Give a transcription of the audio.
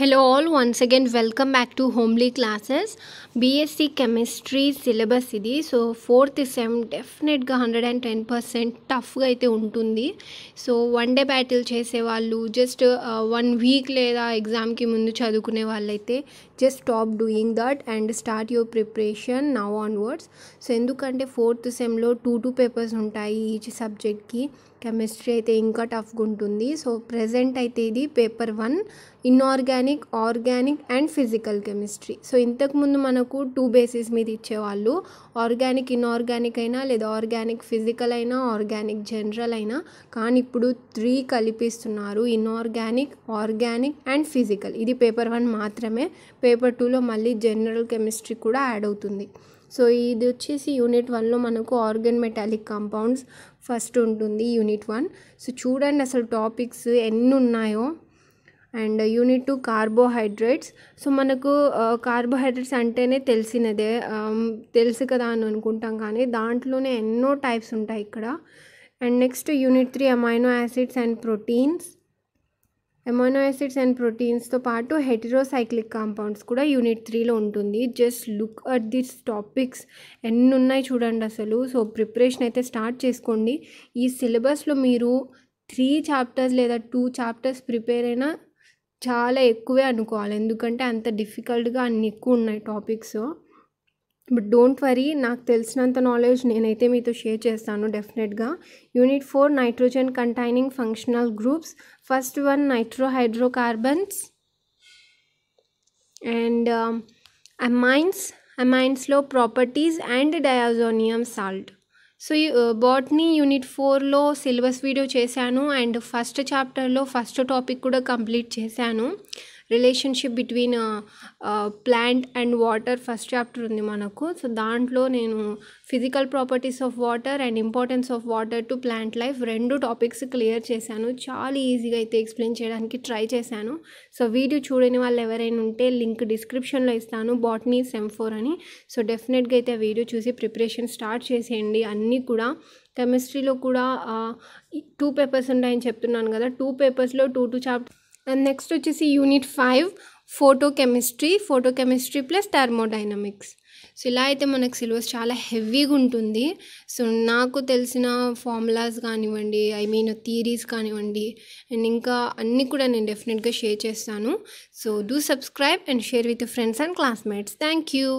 hello all once again welcome back to homely classes BSc chemistry syllabus ఇది so fourth sem డెఫినెట్గా hundred and ten percent టఫ్గా అయితే ఉంటుంది so one day battle చేసే వాళ్ళు just one week లేదా ఎగ్జామ్కి ముందు చదువుకునే వాళ్ళైతే just stop doing that and start your preparation now onwards so ఎందుకంటే ఫోర్త్ సెమ్లో టూ టూ పేపర్స్ ఉంటాయి ఈచ్ సబ్జెక్ట్కి కెమిస్ట్రీ అయితే ఇంకా టఫ్గా ఉంటుంది సో ప్రజెంట్ అయితే ఇది paper one inorganic organic and physical chemistry so ఇంతకుముందు మనకు టూ బేసిస్ మీద ఇచ్చేవాళ్ళు ఆర్గానిక్ ఇన్ఆర్గానిక్ అయినా లేదా ఆర్గానిక్ ఫిజికల్ అయినా ఆర్గానిక్ జనరల్ అయినా కానీ ఇప్పుడు త్రీ కలిపిస్తున్నారు ఇన్ఆర్గానిక్ ఆర్గానిక్ అండ్ ఫిజికల్ ఇది పేపర్ వన్ మాత్రమే పేపర్ టూలో మళ్ళీ జనరల్ కెమిస్ట్రీ కూడా యాడ్ అవుతుంది సో ఇది వచ్చేసి యూనిట్ వన్లో మనకు ఆర్గన్ మెటాలిక్ కాంపౌండ్స్ ఫస్ట్ ఉంటుంది యూనిట్ వన్ సో చూడండి అసలు టాపిక్స్ ఎన్ని ఉన్నాయో and unit two carbohydrates so మనకు కార్బోహైడ్రేట్స్ అంటేనే తెలిసినదే తెలుసు కదా అని అనుకుంటాం కానీ దాంట్లోనే ఎన్నో టైప్స్ ఉంటాయి ఇక్కడ and next unit three amino acids and proteins amino acids and ప్రోటీన్స్తో పాటు హెటిరోసైక్లిక్ కాంపౌండ్స్ కూడా యూనిట్ త్రీలో ఉంటుంది just look at this topics ఎన్ని ఉన్నాయి చూడండి అసలు సో ప్రిపరేషన్ అయితే స్టార్ట్ చేసుకోండి ఈ సిలబస్లో మీరు త్రీ చాప్టర్స్ లేదా టూ చాప్టర్స్ ప్రిపేర్ అయినా చాలా ఎక్కువే అనుకోవాలి ఎందుకంటే అంత డిఫికల్ట్గా అన్ని ఎక్కువ ఉన్నాయి టాపిక్స్ బట్ డోంట్ వరీ నాకు తెలిసినంత నాలెడ్జ్ నేనైతే మీతో షేర్ చేస్తాను డెఫినెట్గా unit four nitrogen containing functional groups first one nitrohydrocarbons and amines అమైన్స్లో properties and diazonium salt so botany unit ఫోర్లో సిలబస్ వీడియో చేశాను అండ్ ఫస్ట్ చాప్టర్లో ఫస్ట్ టాపిక్ కూడా కంప్లీట్ చేశాను relationship between plant and water first chapter ఉంది మనకు so దాంట్లో నేను physical properties of water and importance of water to plant life రెండు టాపిక్స్ క్లియర్ చేశాను చాలా ఈజీగా అయితే ఎక్స్ప్లెయిన్ చేయడానికి ట్రై చేశాను సో వీడియో చూడని వాళ్ళు ఎవరైనా ఉంటే లింక్ డిస్క్రిప్షన్లో ఇస్తాను బాట్నీ సెమ్ ఫోర్ అని సో డెఫినెట్గా అయితే ఆ వీడియో చూసి ప్రిపరేషన్ స్టార్ట్ చేసేయండి అన్నీ కూడా కెమిస్ట్రీలో కూడా టూ పేపర్స్ ఉంటాయని చెప్తున్నాను కదా టూ పేపర్స్లో two two chapter and next వచ్చేసి unit five photochemistry photochemistry plus thermodynamics so ఇలా అయితే మనకు సిలబస్ చాలా హెవీగా ఉంటుంది సో నాకు తెలిసిన ఫార్ములాస్ కానివ్వండి ఐ మీన్ థీరీస్ కానివ్వండి అండ్ ఇంకా అన్నీ కూడా నేను డెఫినెట్గా షేర్ చేస్తాను so do subscribe and share with friends and classmates thank you